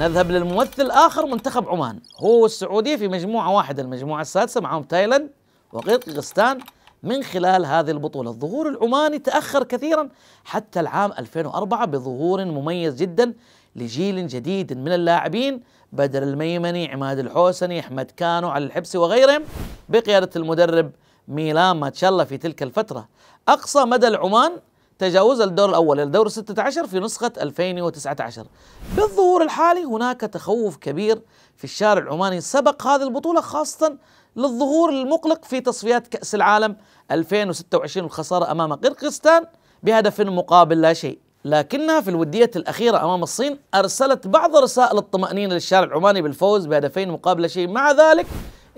نذهب للممثل الاخر منتخب عمان هو والسعودية في مجموعة واحدة المجموعة السادسة معهم تايلاند وقرغيزستان من خلال هذه البطولة الظهور العماني تأخر كثيرا حتى العام 2004 بظهور مميز جدا لجيل جديد من اللاعبين بدر الميمني عماد الحوسني أحمد كانو علي الحبسي وغيرهم بقيادة المدرب ميلان ماتشالله في تلك الفترة أقصى مدى العمان تجاوز الدور الأول إلى دور 16 في نسخة 2019 بالظهور الحالي هناك تخوف كبير في الشارع العماني سبق هذه البطولة خاصة للظهور المقلق في تصفيات كأس العالم 2026 والخسارة أمام قرقستان بهدف مقابل لا شيء لكنها في الودية الأخيرة أمام الصين أرسلت بعض رسائل الطمأنينة للشارع العماني بالفوز بهدفين مقابل لا شيء مع ذلك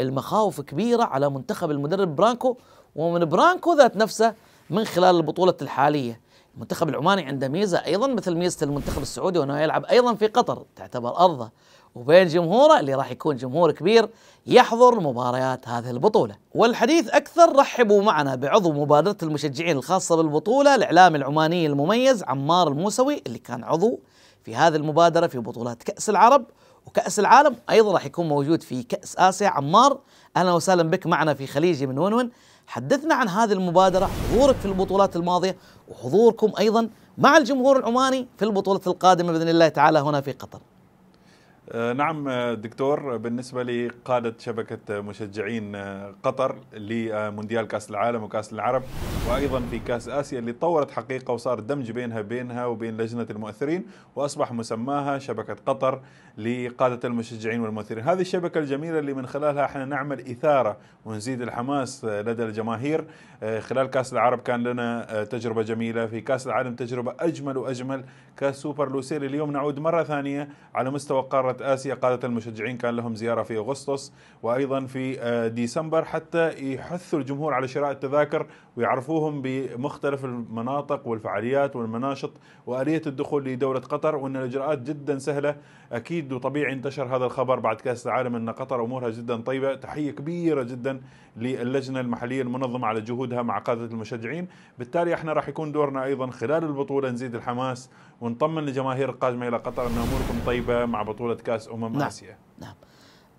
المخاوف كبيرة على منتخب المدرب برانكو ومن برانكو ذات نفسه من خلال البطولة الحالية المنتخب العماني عنده ميزة أيضا مثل ميزة المنتخب السعودي وأنه يلعب أيضا في قطر تعتبر أرضه وبين جمهوره اللي راح يكون جمهور كبير يحضر مباريات هذه البطولة والحديث أكثر رحبوا معنا بعضو مبادرة المشجعين الخاصة بالبطولة الإعلامي العماني المميز عمار الموسوي اللي كان عضو في هذه المبادرة في بطولات كأس العرب وكأس العالم أيضا راح يكون موجود في كأس آسيا عمار أهلا وسهلا بك معنا في خليجي من ونون حدثنا عن هذه المبادرة حضورك في البطولات الماضية وحضوركم أيضا مع الجمهور العماني في البطولة القادمة بإذن الله تعالى هنا في قطر آه، نعم آه، دكتور بالنسبة لقادة شبكة آه، مشجعين قطر لمونديال كأس العالم وكأس العرب وأيضا في كأس آسيا اللي طورت حقيقة وصار دمج بينها بينها وبين لجنة المؤثرين وأصبح مسماها شبكة قطر لقادة المشجعين والمؤثرين هذه الشبكة الجميلة اللي من خلالها احنا نعمل إثارة ونزيد الحماس لدى الجماهير خلال كأس العرب كان لنا تجربة جميلة في كأس العالم تجربة أجمل وأجمل كأس سوبر لوسيل اليوم نعود مرة ثانية على مستوى قارة آسيا قادة المشجعين كان لهم زيارة في أغسطس وأيضا في آه، ديسمبر حتى يحثوا الجمهور على شراء التذاكر ويعرفوهم بمختلف المناطق والفعاليات والمناشط وآلية الدخول لدولة قطر وأن الإجراءات جدا سهلة أكيد وطبيعي انتشر هذا الخبر بعد كأس العالم أن قطر أمورها جدا طيبة تحية كبيرة جدا للجنة المحلية المنظمة على جهودها مع قادة المشجعين بالتالي احنا راح يكون دورنا أيضا خلال البطولة نزيد الحماس ونطمن لجماهير القادمة إلى قطر أن أموركم طيبة مع بطولة كاس امم نعم. اسيا نعم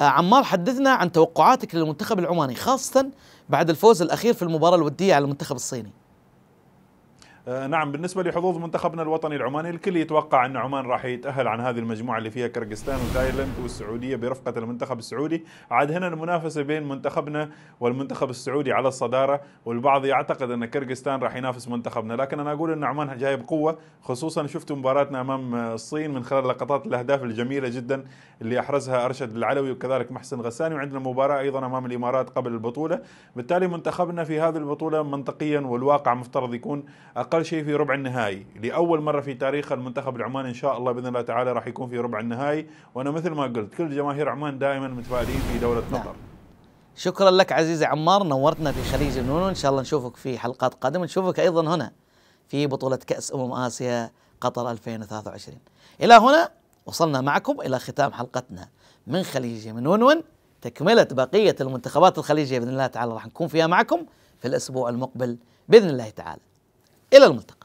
آه عمار حدثنا عن توقعاتك للمنتخب العماني خاصه بعد الفوز الاخير في المباراه الوديه على المنتخب الصيني آه، نعم بالنسبه لحظوظ منتخبنا الوطني العماني الكل يتوقع ان عمان راح يتاهل عن هذه المجموعه اللي فيها كرغستان وتايلاند والسعوديه برفقه المنتخب السعودي عاد هنا المنافسه بين منتخبنا والمنتخب السعودي على الصداره والبعض يعتقد ان كرغستان راح ينافس منتخبنا لكن انا اقول ان عمان جاي بقوه خصوصا شفتوا مباراتنا امام الصين من خلال لقطات الاهداف الجميله جدا اللي احرزها ارشد العلوي وكذلك محسن غساني وعندنا مباراه ايضا امام الامارات قبل البطوله بالتالي منتخبنا في هذه البطوله منطقيا والواقع مفترض يكون أقل اقل شيء في ربع النهائي لاول مره في تاريخ المنتخب العماني ان شاء الله باذن الله تعالى راح يكون في ربع النهائي وانا مثل ما قلت كل جماهير عمان دائما متفائلين في دوله نعم. قطر شكرا لك عزيزي عمار نورتنا في خليج النون ان شاء الله نشوفك في حلقات قادمه نشوفك ايضا هنا في بطوله كاس امم اسيا قطر 2023 الى هنا وصلنا معكم الى ختام حلقتنا من خليج من ونون تكمله بقيه المنتخبات الخليجيه باذن الله تعالى راح نكون فيها معكم في الاسبوع المقبل باذن الله تعالى إلى الملتقى